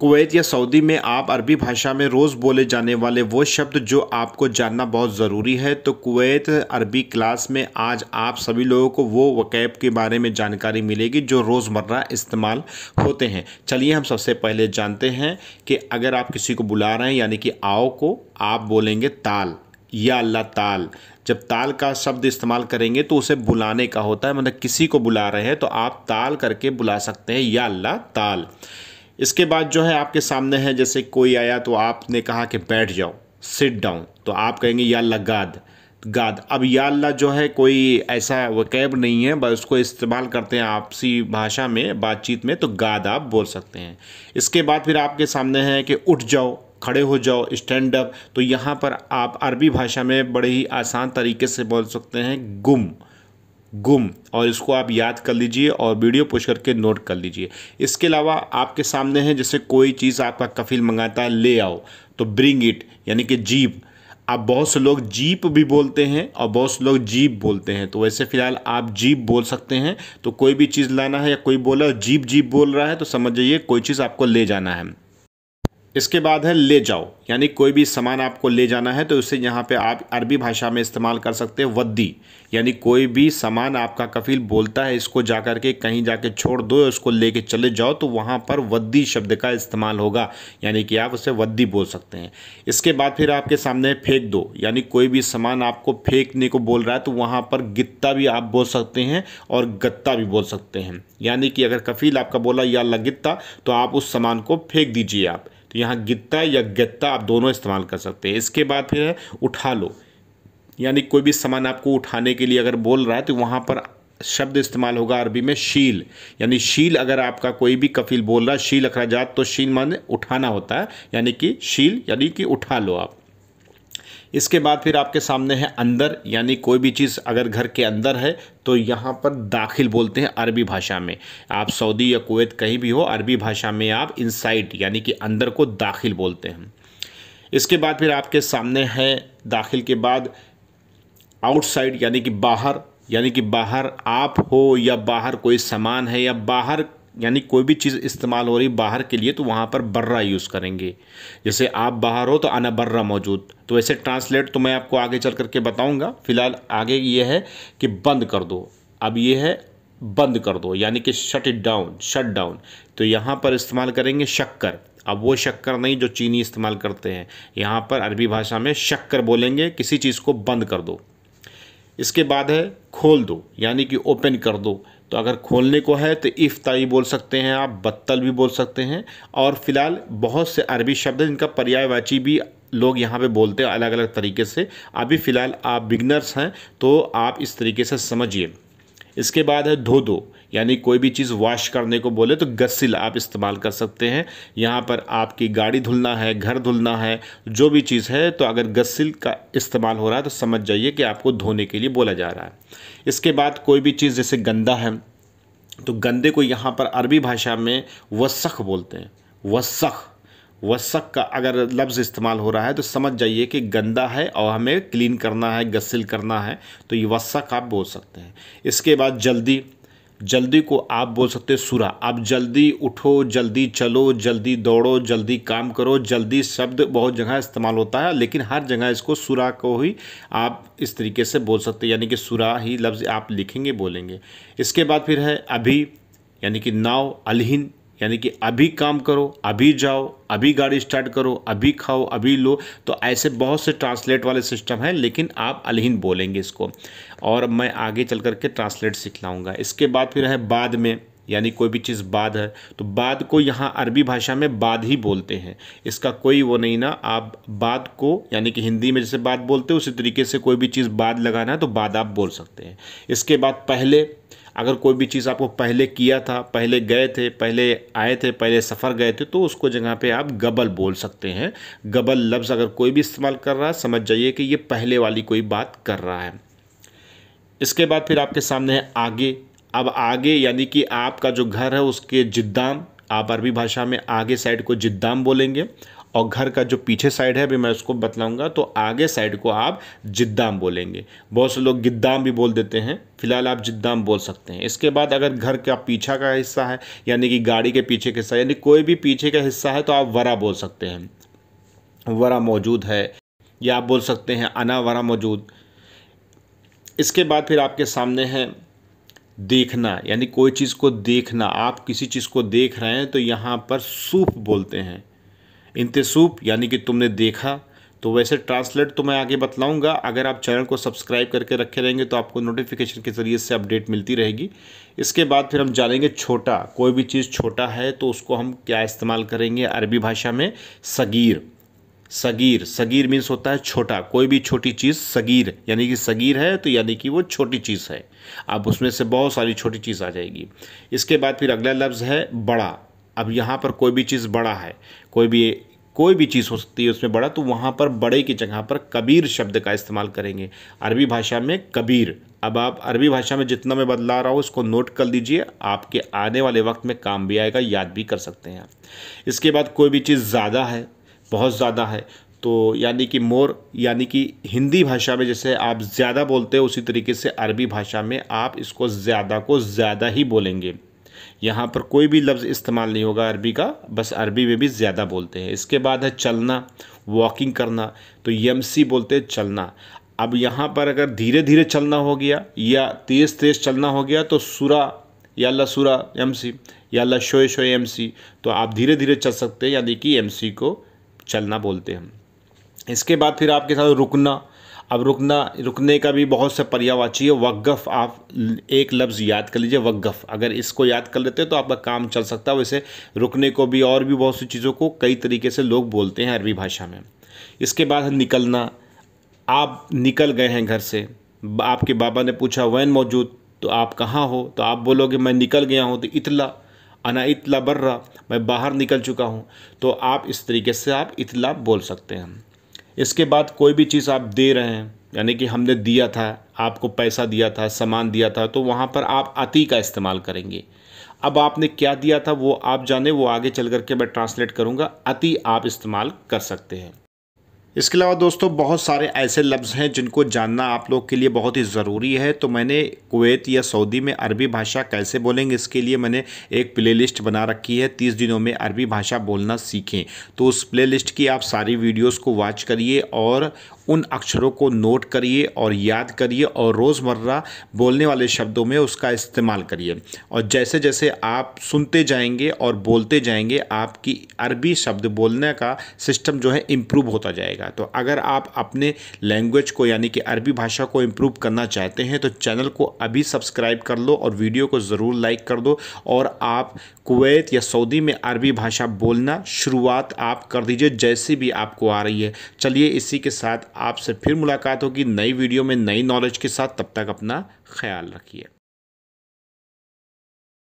Kuwait या Saudi में आप अरबी भाषा में रोज़ बोले जाने वाले वो शब्द जो आपको जानना बहुत ज़रूरी है तो कुवैत अरबी क्लास में आज आप सभी लोगों को वो वकैब के बारे में जानकारी मिलेगी जो रोज़मर्रा इस्तेमाल होते हैं चलिए हम सबसे पहले जानते हैं कि अगर आप किसी को बुला रहे हैं यानी कि आओ को आप बोलेंगे ताल या अल्लाह ताल जब ताल का शब्द इस्तेमाल करेंगे तो उसे बुलाने का होता है मतलब किसी को बुला रहे हैं तो आप ताल करके बुला सकते हैं या अल्लाह ताल इसके बाद जो है आपके सामने है जैसे कोई आया तो आपने कहा कि बैठ जाओ सिट डाउन तो आप कहेंगे या अल्लाह गाद गाद अब या अल्लाह जो है कोई ऐसा वैब नहीं है बस उसको इस्तेमाल करते हैं आपसी भाषा में बातचीत में तो गाद आप बोल सकते हैं इसके बाद फिर आपके सामने है कि उठ जाओ खड़े हो जाओ स्टैंड अप तो यहाँ पर आप अरबी भाषा में बड़े ही आसान तरीके से बोल सकते हैं गुम गुम और इसको आप याद कर लीजिए और वीडियो पुश करके नोट कर लीजिए इसके अलावा आपके सामने है जैसे कोई चीज़ आपका कफिल मंगाता है ले आओ तो ब्रिंग इट यानी कि जीप आप बहुत से लोग जीप भी बोलते हैं और बहुत से लोग जीप बोलते हैं तो वैसे फ़िलहाल आप जीप बोल सकते हैं तो कोई भी चीज़ लाना है या कोई बोला जीप जीप बोल रहा है तो समझ जाइए कोई चीज़ आपको ले जाना है इसके बाद है ले जाओ यानी कोई भी सामान आपको ले जाना है तो उसे यहाँ पे आप अरबी भाषा में इस्तेमाल कर सकते हैं वद्दी यानी कोई भी सामान आपका कफील बोलता है इसको जा कर के कहीं जा कर छोड़ दो उसको ले कर चले जाओ तो वहाँ पर वद्दी शब्द का इस्तेमाल होगा यानी कि आप उसे वद्दी बोल सकते हैं इसके बाद फिर आपके सामने फेंक दो यानी कोई भी सामान आपको फेंकने को बोल रहा है तो वहाँ पर गित्ता भी आप बोल सकते हैं और गत्ता भी बोल सकते हैं यानी कि अगर कफील आपका बोला या लगित्ता तो आप उस सामान को फेंक दीजिए आप तो यहाँ गिद्दा या गत्ता आप दोनों इस्तेमाल कर सकते हैं इसके बाद फिर है उठा लो यानी कोई भी सामान आपको उठाने के लिए अगर बोल रहा है तो वहाँ पर शब्द इस्तेमाल होगा अरबी में शील यानी शील अगर आपका कोई भी कफिल बोल रहा है शील अखराजात तो शील मान उठाना होता है यानी कि शील यानी कि उठा लो आप इसके बाद फिर आपके सामने है अंदर यानी कोई भी चीज़ अगर घर के अंदर है तो यहाँ पर दाखिल बोलते हैं अरबी भाषा में आप सऊदी या कुवैत कहीं भी हो अरबी भाषा में आप इनसाइड यानी कि अंदर को दाखिल बोलते हैं इसके बाद फिर आपके सामने है दाखिल के बाद आउटसाइड यानी कि बाहर यानी कि बाहर आप हो या बाहर कोई सामान है या बाहर यानी कोई भी चीज़ इस्तेमाल हो रही बाहर के लिए तो वहाँ पर बर्रा यूज़ करेंगे जैसे आप बाहर हो तो आना बर्रा मौजूद तो ऐसे ट्रांसलेट तो मैं आपको आगे चल करके बताऊँगा फ़िलहाल आगे ये है कि बंद कर दो अब ये है बंद कर दो यानी कि shut it down shut down तो यहाँ पर इस्तेमाल करेंगे शक्कर अब वो शक्कर नहीं जो चीनी इस्तेमाल करते हैं यहाँ पर अरबी भाषा में शक्कर बोलेंगे किसी चीज़ को बंद कर दो इसके बाद है खोल दो यानी कि ओपन कर दो तो अगर खोलने को है तो इफ्ताई बोल सकते हैं आप बत्तल भी बोल सकते हैं और फ़िलहाल बहुत से अरबी शब्द हैं जिनका पर्यायवाची भी लोग यहाँ पे बोलते हैं अलग अलग तरीके से अभी फ़िलहाल आप बिगनर्स हैं तो आप इस तरीके से समझिए इसके बाद है धो दो यानी कोई भी चीज़ वॉश करने को बोले तो गस्सिल आप इस्तेमाल कर सकते हैं यहाँ पर आपकी गाड़ी धुलना है घर धुलना है जो भी चीज़ है तो अगर गस्सिल का इस्तेमाल हो रहा है तो समझ जाइए कि आपको धोने के लिए बोला जा रहा है इसके बाद कोई भी चीज़ जैसे गंदा है तो गंदे को यहाँ पर अरबी भाषा में वसख बोलते हैं वसख वसक का अगर लफ्ज़ इस्तेमाल हो रहा है तो समझ जाइए कि गंदा है और हमें क्लीन करना है गस्सिल करना है तो ये वसक आप बोल सकते हैं इसके बाद जल्दी जल्दी को आप बोल सकते हैं सुरा आप जल्दी उठो जल्दी चलो जल्दी दौड़ो जल्दी काम करो जल्दी शब्द बहुत जगह इस्तेमाल होता है लेकिन हर जगह इसको सुरा को ही आप इस तरीके से बोल सकते हैं यानी कि सुरा ही लफ्ज़ आप लिखेंगे बोलेंगे इसके बाद फिर है अभी यानी कि नाव अलहिन यानी कि अभी काम करो अभी जाओ अभी गाड़ी स्टार्ट करो अभी खाओ अभी लो तो ऐसे बहुत से ट्रांसलेट वाले सिस्टम हैं लेकिन आप अलहिन बोलेंगे इसको और मैं आगे चल करके ट्रांसलेट लाऊँगा इसके बाद फिर है बाद में यानी कोई भी चीज़ बाद है तो बाद को यहाँ अरबी भाषा में बाद ही बोलते हैं इसका कोई वो नहीं ना आप बाद को यानी कि हिंदी में जैसे बाद बोलते हो उसी तरीके से कोई भी चीज़ बाद लगाना है तो बाद आप बोल सकते हैं इसके बाद पहले अगर कोई भी चीज़ आपको पहले किया था पहले गए थे पहले आए थे पहले सफ़र गए थे तो उसको जगह पे आप गबल बोल सकते हैं गबल लफ्ज़ अगर कोई भी इस्तेमाल कर रहा है समझ जाइए कि ये पहले वाली कोई बात कर रहा है इसके बाद फिर आपके सामने है आगे अब आगे यानी कि आपका जो घर है उसके जिद्दाम आप अरबी भाषा में आगे साइड को जिद्दाम बोलेंगे और घर का जो पीछे साइड है अभी मैं उसको बतलाऊंगा तो आगे साइड को आप जिद्दाम बोलेंगे बहुत से लोग गिद्दाम भी बोल देते हैं फिलहाल आप जिद्दाम बोल सकते हैं इसके बाद अगर घर का पीछा का हिस्सा है यानी कि गाड़ी के पीछे का हिस्सा यानी कोई भी पीछे का हिस्सा है तो आप वरा बोल सकते हैं वरा मौजूद है या आप बोल सकते हैं अना वरा मौजूद इसके बाद फिर आपके सामने है देखना यानी कोई चीज़ को देखना आप किसी चीज़ को देख रहे हैं तो यहाँ पर सूप बोलते हैं इनते सूप यानी कि तुमने देखा तो वैसे ट्रांसलेट तो मैं आगे बतलाऊंगा अगर आप चैनल को सब्सक्राइब करके रखे रहेंगे तो आपको नोटिफिकेशन के ज़रिए से अपडेट मिलती रहेगी इसके बाद फिर हम जानेंगे छोटा कोई भी चीज़ छोटा है तो उसको हम क्या इस्तेमाल करेंगे अरबी भाषा में सगीर सगीर सगीर मीन्स होता है छोटा कोई भी छोटी चीज़ सगीर यानी कि सगीर है तो यानी कि वो छोटी चीज़ है अब उसमें से बहुत सारी छोटी चीज़ आ जाएगी इसके बाद फिर अगला लफ्ज़ है बड़ा अब यहाँ पर कोई भी चीज़ बड़ा है कोई भी कोई भी चीज़ हो सकती है उसमें बड़ा तो वहाँ पर बड़े की जगह पर कबीर शब्द का इस्तेमाल करेंगे अरबी भाषा में कबीर अब आप अरबी भाषा में जितना मैं बदला रहा हूँ उसको नोट कर लीजिए आपके आने वाले वक्त में काम भी आएगा याद भी कर सकते हैं आप इसके बाद कोई भी चीज़ ज़्यादा है बहुत ज़्यादा है तो यानी कि मोर यानी कि हिंदी भाषा में जैसे आप ज़्यादा बोलते हो उसी तरीके से अरबी भाषा में आप इसको ज़्यादा को ज़्यादा ही बोलेंगे यहाँ पर कोई भी लफ्ज़ इस्तेमाल नहीं होगा अरबी का बस अरबी में भी ज़्यादा बोलते हैं इसके बाद है चलना वॉकिंग करना तो सी बोलते हैं चलना अब यहाँ पर अगर धीरे धीरे चलना हो गया या तेज़ तेज़ चलना हो गया तो सुरा या ला सुरा एम सी या ला शोए शोए एम सी तो आप धीरे धीरे चल सकते हैं यानी कि एम सी को चलना बोलते हैं इसके बाद फिर आपके साथ रुकना अब रुकना रुकने का भी बहुत से पर्यावाची है वक्फ आप एक लफ्ज़ याद कर लीजिए वक्फ अगर इसको याद कर लेते हैं तो आपका काम चल सकता है वैसे रुकने को भी और भी बहुत सी चीज़ों को कई तरीके से लोग बोलते हैं अरबी भाषा में इसके बाद निकलना आप निकल गए हैं घर से आपके बाबा ने पूछा वैन मौजूद तो आप कहाँ हो तो आप बोलोगे मैं निकल गया हूँ तो इतला अना इतला बर्रा मैं बाहर निकल चुका हूँ तो आप इस तरीके से आप इतला बोल सकते हैं इसके बाद कोई भी चीज़ आप दे रहे हैं यानी कि हमने दिया था आपको पैसा दिया था सामान दिया था तो वहाँ पर आप अति का इस्तेमाल करेंगे अब आपने क्या दिया था वो आप जाने वो आगे चल करके मैं ट्रांसलेट करूँगा अति आप इस्तेमाल कर सकते हैं इसके अलावा दोस्तों बहुत सारे ऐसे लफ्ज़ हैं जिनको जानना आप लोग के लिए बहुत ही ज़रूरी है तो मैंने कुवैत या सऊदी में अरबी भाषा कैसे बोलेंगे इसके लिए मैंने एक प्लेलिस्ट बना रखी है तीस दिनों में अरबी भाषा बोलना सीखें तो उस प्लेलिस्ट की आप सारी वीडियोस को वॉच करिए और उन अक्षरों को नोट करिए और याद करिए और रोज़मर्रा बोलने वाले शब्दों में उसका इस्तेमाल करिए और जैसे जैसे आप सुनते जाएंगे और बोलते जाएंगे आपकी अरबी शब्द बोलने का सिस्टम जो है इम्प्रूव होता जाएगा तो अगर आप अपने लैंग्वेज को यानी कि अरबी भाषा को इम्प्रूव करना चाहते हैं तो चैनल को अभी सब्सक्राइब कर लो और वीडियो को ज़रूर लाइक कर दो और आप कुवैत या सऊदी में अरबी भाषा बोलना शुरुआत आप कर दीजिए जैसी भी आपको आ रही है चलिए इसी के साथ आपसे फिर मुलाकात होगी नई वीडियो में नई नॉलेज के साथ तब तक अपना ख्याल रखिए